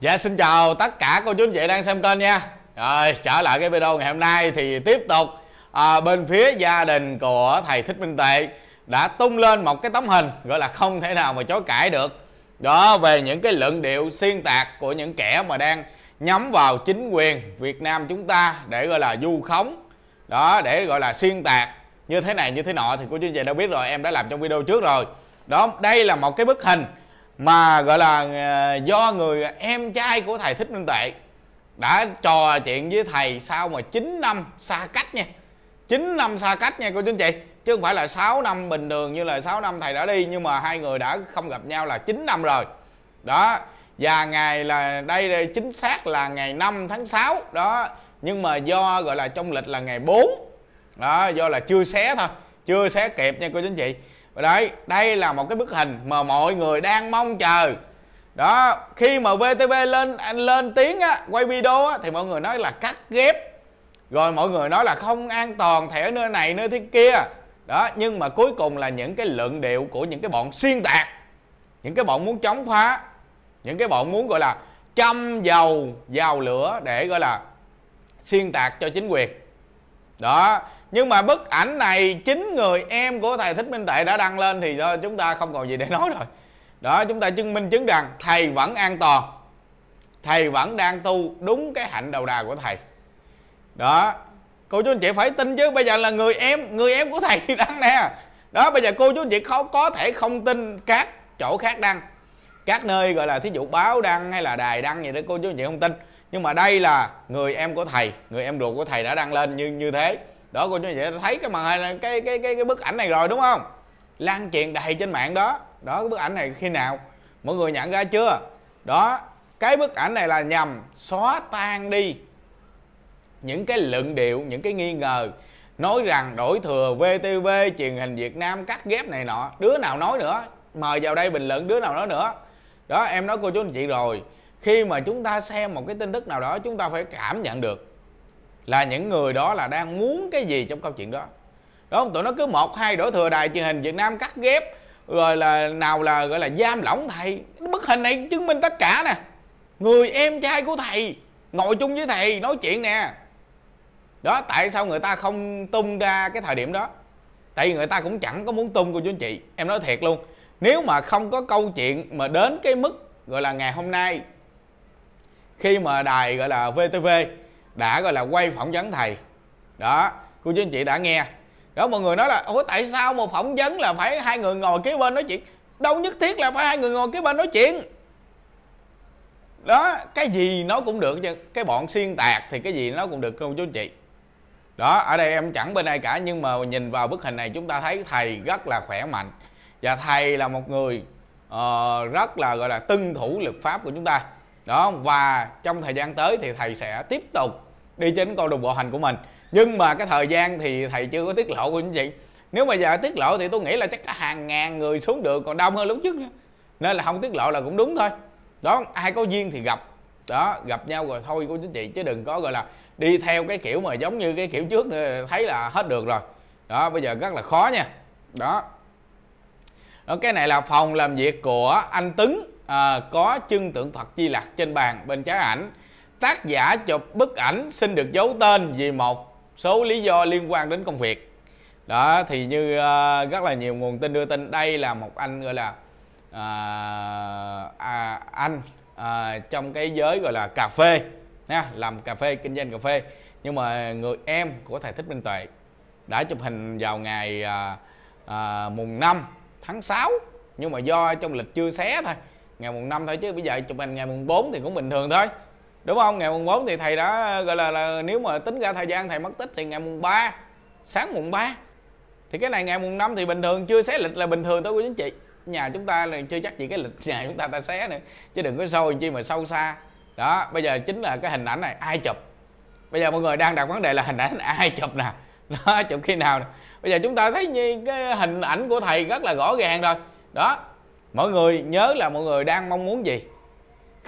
Dạ xin chào tất cả cô chú anh chị đang xem kênh nha Rồi trở lại cái video ngày hôm nay thì tiếp tục à, Bên phía gia đình của thầy Thích Minh Tệ Đã tung lên một cái tấm hình gọi là không thể nào mà chối cãi được Đó về những cái luận điệu xuyên tạc của những kẻ mà đang nhắm vào chính quyền Việt Nam chúng ta Để gọi là du khống Đó để gọi là xuyên tạc như thế này như thế nọ thì cô chú anh chị đã biết rồi em đã làm trong video trước rồi đó đây là một cái bức hình mà gọi là ờ, do người em trai của thầy thích minh tuệ đã trò chuyện với thầy sau mà 9 năm xa cách nha 9 năm xa cách nha cô chú anh chị chứ không phải là 6 năm bình thường như là 6 năm thầy đã đi nhưng mà hai người đã không gặp nhau là 9 năm rồi đó và ngày là đây, đây chính xác là ngày 5 tháng 6 đó nhưng mà do gọi là trong lịch là ngày 4 đó do là chưa xé thôi chưa xé kịp nha cô chú anh chị đấy đây là một cái bức hình mà mọi người đang mong chờ đó khi mà VTV lên lên tiếng á, quay video á, thì mọi người nói là cắt ghép rồi mọi người nói là không an toàn thẻ nơi này nơi thế kia đó nhưng mà cuối cùng là những cái luận điệu của những cái bọn xuyên tạc những cái bọn muốn chống phá những cái bọn muốn gọi là châm dầu vào lửa để gọi là xuyên tạc cho chính quyền đó nhưng mà bức ảnh này chính người em của thầy thích minh tệ đã đăng lên thì thôi chúng ta không còn gì để nói rồi đó chúng ta chứng minh chứng rằng thầy vẫn an toàn thầy vẫn đang tu đúng cái hạnh đầu đà của thầy đó cô chú anh chị phải tin chứ bây giờ là người em người em của thầy đăng nè đó bây giờ cô chú anh chị khó có thể không tin các chỗ khác đăng các nơi gọi là thí dụ báo đăng hay là đài đăng gì đó cô chú anh chị không tin nhưng mà đây là người em của thầy người em ruột của thầy đã đăng lên như như thế đó cô chú anh chị thấy cái màn hình cái cái cái cái bức ảnh này rồi đúng không lan truyền đầy trên mạng đó đó cái bức ảnh này khi nào mọi người nhận ra chưa đó cái bức ảnh này là nhằm xóa tan đi những cái luận điệu những cái nghi ngờ nói rằng đổi thừa VTV truyền hình Việt Nam cắt ghép này nọ đứa nào nói nữa mời vào đây bình luận đứa nào nói nữa đó em nói cô chú anh chị rồi khi mà chúng ta xem một cái tin tức nào đó chúng ta phải cảm nhận được là những người đó là đang muốn cái gì trong câu chuyện đó đúng không tụi nó cứ một hai đổi thừa đài truyền hình việt nam cắt ghép rồi là nào là gọi là giam lỏng thầy bức hình này chứng minh tất cả nè người em trai của thầy ngồi chung với thầy nói chuyện nè đó tại sao người ta không tung ra cái thời điểm đó tại vì người ta cũng chẳng có muốn tung cô chú anh chị em nói thiệt luôn nếu mà không có câu chuyện mà đến cái mức gọi là ngày hôm nay khi mà đài gọi là vtv đã gọi là quay phỏng vấn thầy đó cô chú anh chị đã nghe đó mọi người nói là ủa tại sao một phỏng vấn là phải hai người ngồi kế bên nói chuyện đâu nhất thiết là phải hai người ngồi kế bên nói chuyện đó cái gì nó cũng được chứ cái bọn xuyên tạc thì cái gì nó cũng được cô chú anh chị đó ở đây em chẳng bên ai cả nhưng mà nhìn vào bức hình này chúng ta thấy thầy rất là khỏe mạnh và thầy là một người uh, rất là gọi là tuân thủ luật pháp của chúng ta đó và trong thời gian tới thì thầy sẽ tiếp tục đi trên con đường bộ hành của mình nhưng mà cái thời gian thì thầy chưa có tiết lộ của anh chị nếu mà giờ tiết lộ thì tôi nghĩ là chắc cả hàng ngàn người xuống được còn đông hơn lúc trước nữa nên là không tiết lộ là cũng đúng thôi đó ai có duyên thì gặp đó gặp nhau rồi thôi của chính chị chứ đừng có gọi là đi theo cái kiểu mà giống như cái kiểu trước nữa thấy là hết được rồi đó bây giờ rất là khó nha đó đó cái này là phòng làm việc của anh Tấn à, có chân tượng Phật Di Lặc trên bàn bên trái ảnh tác giả chụp bức ảnh xin được giấu tên vì một số lý do liên quan đến công việc đó thì như uh, rất là nhiều nguồn tin đưa tin đây là một anh gọi là uh, à, anh uh, trong cái giới gọi là cà phê nha làm cà phê kinh doanh cà phê nhưng mà người em của thầy thích minh tuệ đã chụp hình vào ngày uh, uh, mùng 5 tháng 6 nhưng mà do trong lịch chưa xé thôi ngày mùng 5 thôi chứ bây giờ chụp hình ngày mùng 4 thì cũng bình thường thôi đúng không ngày mùng 4 thì thầy đó gọi là, là nếu mà tính ra thời gian thầy mất tích thì ngày mùng 3 sáng mùng 3 thì cái này ngày mùng 5 thì bình thường chưa xé lịch là bình thường tới quý chính chị nhà chúng ta là chưa chắc gì cái lịch nhà chúng ta ta xé nữa chứ đừng có sâu chi mà sâu xa đó bây giờ chính là cái hình ảnh này ai chụp bây giờ mọi người đang đặt vấn đề là hình ảnh ai chụp nè nó chụp khi nào nè bây giờ chúng ta thấy như cái hình ảnh của thầy rất là rõ ràng rồi đó mọi người nhớ là mọi người đang mong muốn gì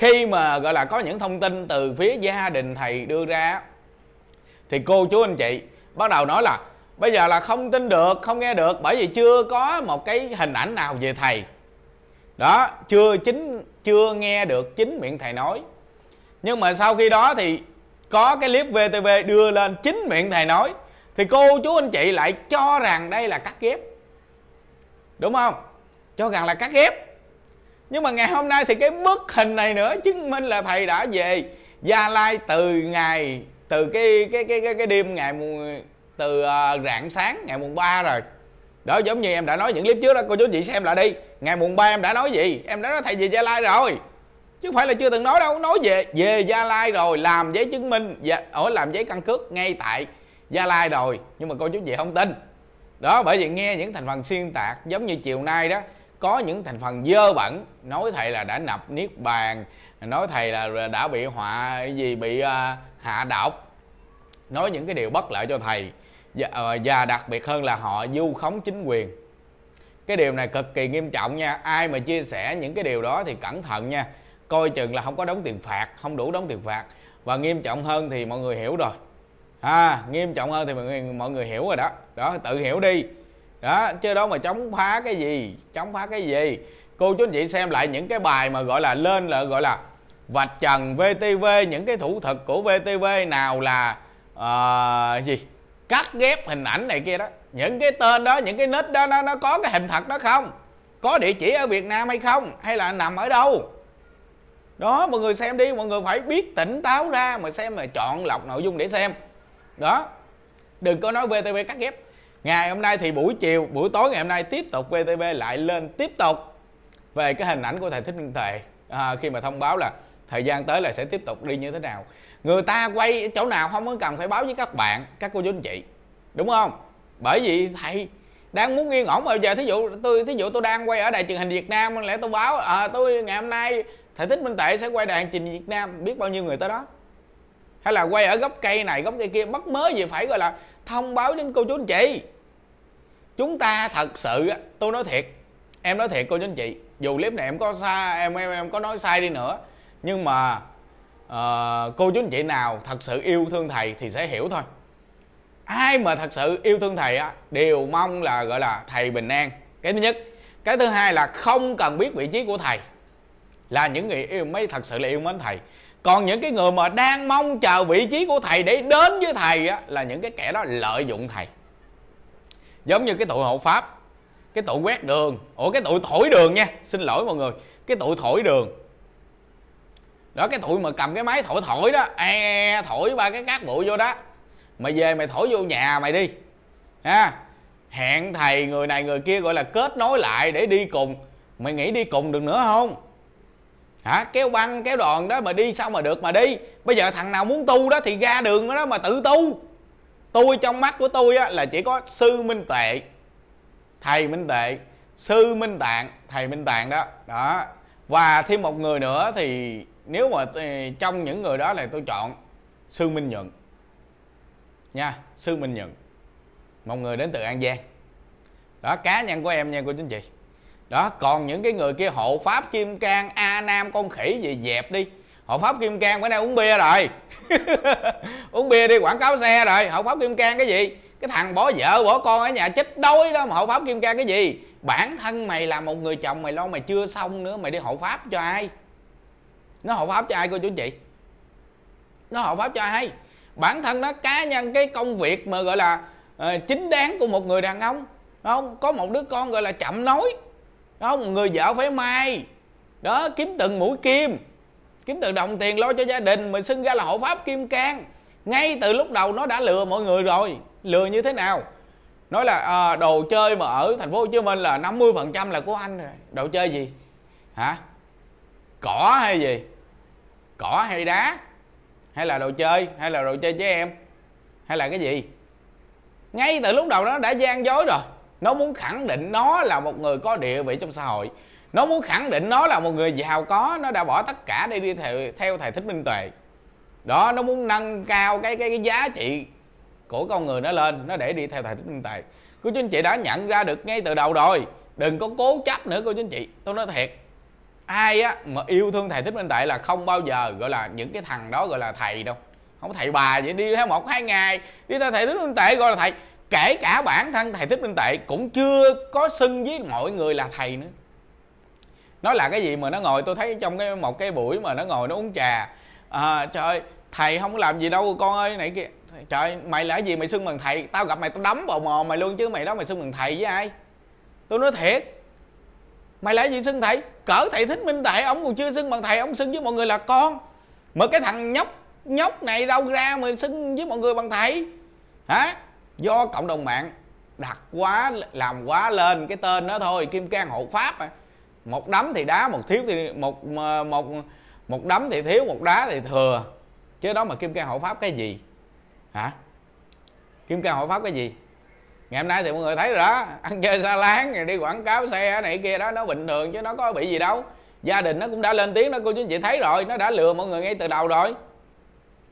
khi mà gọi là có những thông tin từ phía gia đình thầy đưa ra thì cô chú anh chị bắt đầu nói là bây giờ là không tin được không nghe được bởi vì chưa có một cái hình ảnh nào về thầy đó chưa chính chưa nghe được chính miệng thầy nói nhưng mà sau khi đó thì có cái clip VTV đưa lên chính miệng thầy nói thì cô chú anh chị lại cho rằng đây là cắt ghép đúng không cho rằng là cắt ghép nhưng mà ngày hôm nay thì cái bức hình này nữa chứng minh là thầy đã về gia lai từ ngày từ cái cái cái cái, cái đêm ngày mùng, từ uh, rạng sáng ngày mùng 3 rồi đó giống như em đã nói những clip trước đó cô chú chị xem lại đi ngày mùng 3 em đã nói gì em đã nói thầy về gia lai rồi chứ không phải là chưa từng nói đâu nói về về gia lai rồi làm giấy chứng minh và dạ, ở làm giấy căn cước ngay tại gia lai rồi nhưng mà cô chú chị không tin đó bởi vì nghe những thành phần xuyên tạc giống như chiều nay đó có những thành phần dơ bẩn nói thầy là đã nạp niết bàn nói thầy là đã bị họa gì bị uh, hạ độc nói những cái điều bất lợi cho thầy và, ờ, và đặc biệt hơn là họ du khống chính quyền cái điều này cực kỳ nghiêm trọng nha ai mà chia sẻ những cái điều đó thì cẩn thận nha coi chừng là không có đóng tiền phạt không đủ đóng tiền phạt và nghiêm trọng hơn thì mọi người hiểu rồi à, nghiêm trọng hơn thì mọi người, mọi người hiểu rồi đó đó tự hiểu đi đó chứ đó mà chống phá cái gì chống phá cái gì cô chú anh chị xem lại những cái bài mà gọi là lên là gọi là vạch trần VTV những cái thủ thuật của VTV nào là uh, gì cắt ghép hình ảnh này kia đó những cái tên đó những cái nít đó nó, nó có cái hình thật đó không có địa chỉ ở Việt Nam hay không hay là nằm ở đâu đó mọi người xem đi mọi người phải biết tỉnh táo ra mà xem mà chọn lọc nội dung để xem đó đừng có nói VTV cắt ghép ngày hôm nay thì buổi chiều buổi tối ngày hôm nay tiếp tục VTV lại lên tiếp tục về cái hình ảnh của thầy Thích Minh Tuệ à, khi mà thông báo là thời gian tới là sẽ tiếp tục đi như thế nào người ta quay chỗ nào không có cần phải báo với các bạn các cô chú anh chị đúng không bởi vì thầy đang muốn yên ổn bây giờ thí dụ tôi thí dụ tôi đang quay ở đài truyền hình Việt Nam lẽ tôi báo à, tôi ngày hôm nay thầy Thích Minh Tuệ sẽ quay đài truyền hình Việt Nam biết bao nhiêu người tới đó hay là quay ở gốc cây này gốc cây kia bất mới gì phải gọi là thông báo đến cô chú anh chị chúng ta thật sự tôi nói thiệt em nói thiệt cô chú anh chị dù clip này em có sai em em em có nói sai đi nữa nhưng mà uh, cô chú anh chị nào thật sự yêu thương thầy thì sẽ hiểu thôi ai mà thật sự yêu thương thầy á đều mong là gọi là thầy bình an cái thứ nhất cái thứ hai là không cần biết vị trí của thầy là những người yêu mấy thật sự là yêu mến thầy còn những cái người mà đang mong chờ vị trí của thầy để đến với thầy á, là những cái kẻ đó lợi dụng thầy giống như cái tụi hộ pháp cái tụi quét đường ủa cái tụi thổi đường nha xin lỗi mọi người cái tụi thổi đường đó cái tụi mà cầm cái máy thổi thổi đó e, thổi ba cái cát bụi vô đó mày về mày thổi vô nhà mày đi ha hẹn thầy người này người kia gọi là kết nối lại để đi cùng mày nghĩ đi cùng được nữa không hả kéo băng kéo đoàn đó mà đi sao mà được mà đi bây giờ thằng nào muốn tu đó thì ra đường đó mà tự tu tôi trong mắt của tôi á, là chỉ có sư minh tệ thầy minh tệ sư minh tạng thầy minh tạng đó đó và thêm một người nữa thì nếu mà ờ, trong những người đó là tôi chọn sư minh nhuận nha sư minh nhuận một người đến từ an giang đó cá nhân của em nha cô chính chị đó còn những cái người kia hộ pháp kim cang a nam con khỉ gì dẹp đi hộ pháp kim cang bữa nay uống bia rồi uống bia đi quảng cáo xe rồi hộ pháp kim cang cái gì cái thằng bỏ vợ bỏ con ở nhà chết đói đó mà hộ pháp kim cang cái gì bản thân mày là một người chồng mày lo mày chưa xong nữa mày đi hộ pháp cho ai nó hộ pháp cho ai cô chú chị nó hộ pháp cho ai bản thân nó cá nhân cái công việc mà gọi là uh, chính đáng của một người đàn ông không có một đứa con gọi là chậm nói không người vợ phải may đó kiếm từng mũi kim kiếm từng đồng tiền lo cho gia đình mình xưng ra là hộ pháp kim cang ngay từ lúc đầu nó đã lừa mọi người rồi lừa như thế nào nói là à, đồ chơi mà ở thành phố Hồ Chí Minh là 50% là của anh rồi đồ chơi gì hả cỏ hay gì cỏ hay đá hay là đồ chơi hay là đồ chơi trẻ em hay là cái gì ngay từ lúc đầu nó đã gian dối rồi nó muốn khẳng định nó là một người có địa vị trong xã hội nó muốn khẳng định nó là một người giàu có nó đã bỏ tất cả để đi theo, theo thầy thích minh tuệ đó nó muốn nâng cao cái cái, cái giá trị của con người nó lên nó để đi theo thầy thích minh tuệ cô chú anh chị đã nhận ra được ngay từ đầu rồi đừng có cố chấp nữa cô chú anh chị tôi nói thiệt ai á mà yêu thương thầy thích minh tuệ là không bao giờ gọi là những cái thằng đó gọi là thầy đâu không thầy bà vậy đi theo một hai ngày đi theo thầy thích minh tuệ gọi là thầy kể cả bản thân thầy thích minh tệ cũng chưa có xưng với mọi người là thầy nữa nó là cái gì mà nó ngồi tôi thấy trong cái một cái buổi mà nó ngồi nó uống trà à, trời ơi thầy không có làm gì đâu con ơi này kia trời ơi, mày là cái gì mày xưng bằng thầy tao gặp mày tao đấm vào mồm mày luôn chứ mày đó mày xưng bằng thầy với ai tôi nói thiệt mày là cái gì xưng thầy cỡ thầy thích minh tệ ông còn chưa xưng bằng thầy ông xưng với mọi người là con mà cái thằng nhóc nhóc này đâu ra mà xưng với mọi người bằng thầy hả do cộng đồng mạng đặt quá làm quá lên cái tên đó thôi kim cang hộ pháp à. một đấm thì đá một thiếu thì một một một đấm thì thiếu một đá thì thừa chứ đó mà kim cang hộ pháp cái gì hả kim cang hộ pháp cái gì ngày hôm nay thì mọi người thấy rồi đó ăn chơi xa láng rồi đi quảng cáo xe này kia đó nó bình thường chứ nó có bị gì đâu gia đình nó cũng đã lên tiếng nó cô chú chị thấy rồi nó đã lừa mọi người ngay từ đầu rồi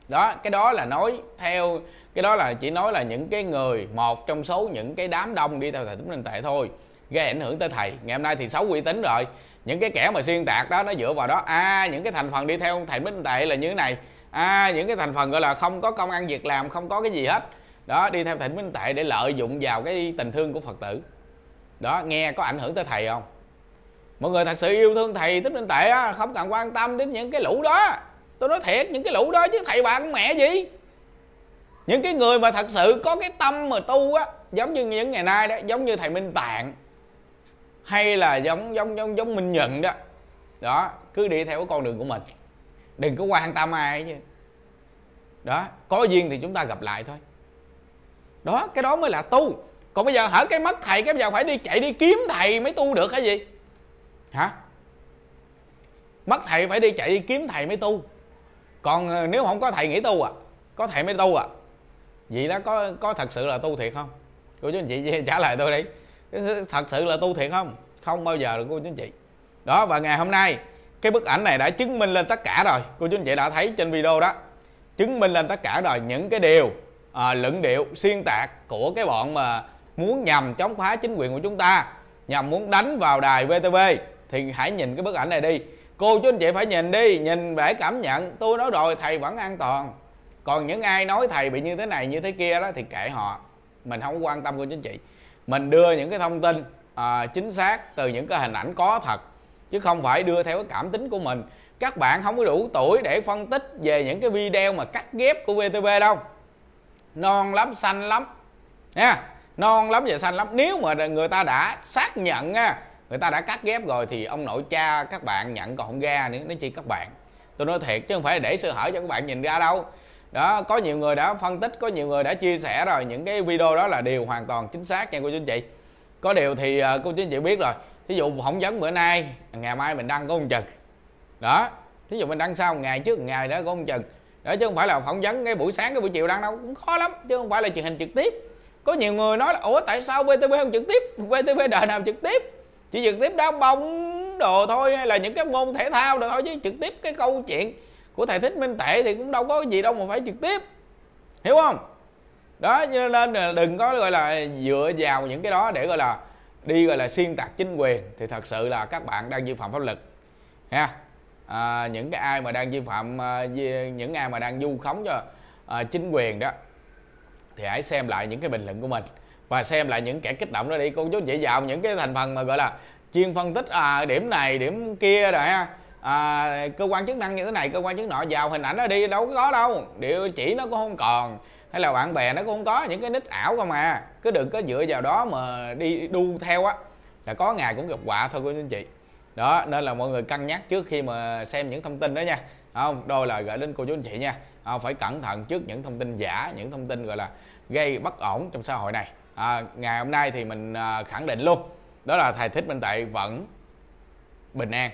đó cái đó là nói theo cái đó là chỉ nói là những cái người một trong số những cái đám đông đi theo thầy tính minh tệ thôi gây ảnh hưởng tới thầy ngày hôm nay thì xấu uy tín rồi những cái kẻ mà xuyên tạc đó nó dựa vào đó a à, những cái thành phần đi theo thầy minh tệ là như thế này a à, những cái thành phần gọi là không có công ăn việc làm không có cái gì hết đó đi theo thầy minh tệ để lợi dụng vào cái tình thương của phật tử đó nghe có ảnh hưởng tới thầy không mọi người thật sự yêu thương thầy thích minh tệ á không cần quan tâm đến những cái lũ đó tôi nói thiệt những cái lũ đó chứ thầy bạn mẹ gì những cái người mà thật sự có cái tâm mà tu á giống như những ngày nay đó giống như thầy minh tạng hay là giống giống giống giống minh nhận đó đó cứ đi theo con đường của mình đừng có quan tâm ai chứ đó có duyên thì chúng ta gặp lại thôi đó cái đó mới là tu còn bây giờ hở cái mất thầy cái bây giờ phải đi chạy đi kiếm thầy mới tu được hay gì hả mất thầy phải đi chạy đi kiếm thầy mới tu còn ờ, nếu không có thầy nghỉ tu à có thầy mới tu à vậy đó có có thật sự là tu thiệt không cô chú anh chị trả lời tôi đi thật sự là tu thiệt không không bao giờ được cô chú anh chị đó và ngày hôm nay cái bức ảnh này đã chứng minh lên tất cả rồi cô chú anh chị đã thấy trên video đó chứng minh lên tất cả rồi những cái điều à, luận điệu xuyên tạc của cái bọn mà muốn nhằm chống phá chính quyền của chúng ta nhằm muốn đánh vào đài VTV thì hãy nhìn cái bức ảnh này đi cô chú anh chị phải nhìn đi nhìn để cảm nhận tôi nói rồi thầy vẫn an toàn còn những ai nói thầy bị như thế này như thế kia đó thì kệ họ mình không quan tâm cô chú anh chị mình đưa những cái thông tin à, chính xác từ những cái hình ảnh có thật chứ không phải đưa theo cái cảm tính của mình các bạn không có đủ tuổi để phân tích về những cái video mà cắt ghép của VTV đâu non lắm xanh lắm nha non lắm và xanh lắm nếu mà người ta đã xác nhận nha người ta đã cắt ghép rồi thì ông nội cha các bạn nhận còn không ra nữa nói chi các bạn tôi nói thiệt chứ không phải để sơ hở cho các bạn nhìn ra đâu đó có nhiều người đã phân tích có nhiều người đã chia sẻ rồi những cái video đó là điều hoàn toàn chính xác nha cô chú anh chị có điều thì uh, cô chú anh chị biết rồi thí dụ phỏng vấn bữa nay ngày mai mình đăng có ông chừng đó thí dụ mình đăng sau ngày trước ngày đó có ông chừng đó chứ không phải là phỏng vấn cái buổi sáng cái buổi chiều đăng đâu cũng khó lắm chứ không phải là truyền hình trực tiếp có nhiều người nói là ủa tại sao vtv không trực tiếp vtv đợi nào trực tiếp chỉ trực tiếp đá bóng đồ thôi hay là những cái môn thể thao đồ thôi chứ trực tiếp cái câu chuyện của thầy thích minh tệ thì cũng đâu có gì đâu mà phải trực tiếp hiểu không đó cho nên là đừng có gọi là dựa vào những cái đó để gọi là đi gọi là xuyên tạc chính quyền thì thật sự là các bạn đang vi phạm pháp luật ha à, những cái ai mà đang vi phạm à, những ai mà đang vu khống cho à, chính quyền đó thì hãy xem lại những cái bình luận của mình và xem lại những kẻ kích động đó đi cô chú chỉ vào những cái thành phần mà gọi là chuyên phân tích à, điểm này điểm kia rồi ha à, cơ quan chức năng như thế này cơ quan chức nọ vào hình ảnh nó đi đâu có đâu điều chỉ nó cũng không còn hay là bạn bè nó cũng không có những cái nick ảo không à cứ đừng có dựa vào đó mà đi đu theo á là có ngày cũng gặp quả thôi cô anh chị đó nên là mọi người cân nhắc trước khi mà xem những thông tin đó nha không đôi lời gửi đến cô chú anh chị nha không, phải cẩn thận trước những thông tin giả những thông tin gọi là gây bất ổn trong xã hội này à, ngày hôm nay thì mình à, khẳng định luôn đó là thầy thích minh tệ vẫn bình an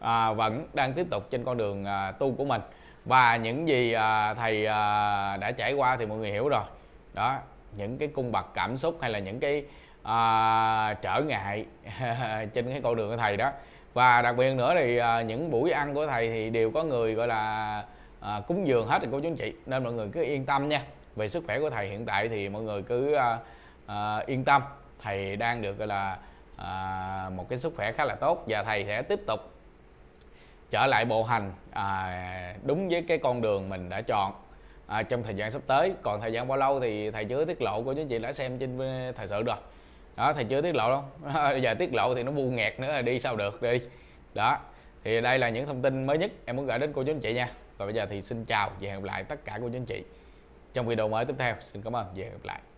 à, vẫn đang tiếp tục trên con đường à, tu của mình và những gì à, thầy à, đã trải qua thì mọi người hiểu rồi đó những cái cung bậc cảm xúc hay là những cái à, trở ngại trên cái con đường của thầy đó và đặc biệt nữa thì à, những buổi ăn của thầy thì đều có người gọi là à, cúng dường hết rồi cô chú anh chị nên mọi người cứ yên tâm nha về sức khỏe của thầy hiện tại thì mọi người cứ à, à, yên tâm thầy đang được gọi là à, một cái sức khỏe khá là tốt và thầy sẽ tiếp tục trở lại bộ hành à, đúng với cái con đường mình đã chọn à, trong thời gian sắp tới còn thời gian bao lâu thì thầy chưa tiết lộ của chính chị đã xem trên ờ, thời sự rồi đó thầy chưa tiết lộ đâu bây giờ tiết lộ thì nó bu nghẹt nữa đi sao được đi đó thì đây là những thông tin mới nhất em muốn gửi đến cô chú anh chị nha và bây giờ thì xin chào và hẹn gặp lại tất cả cô chú anh chị trong video mới tiếp theo xin cảm ơn và hẹn gặp lại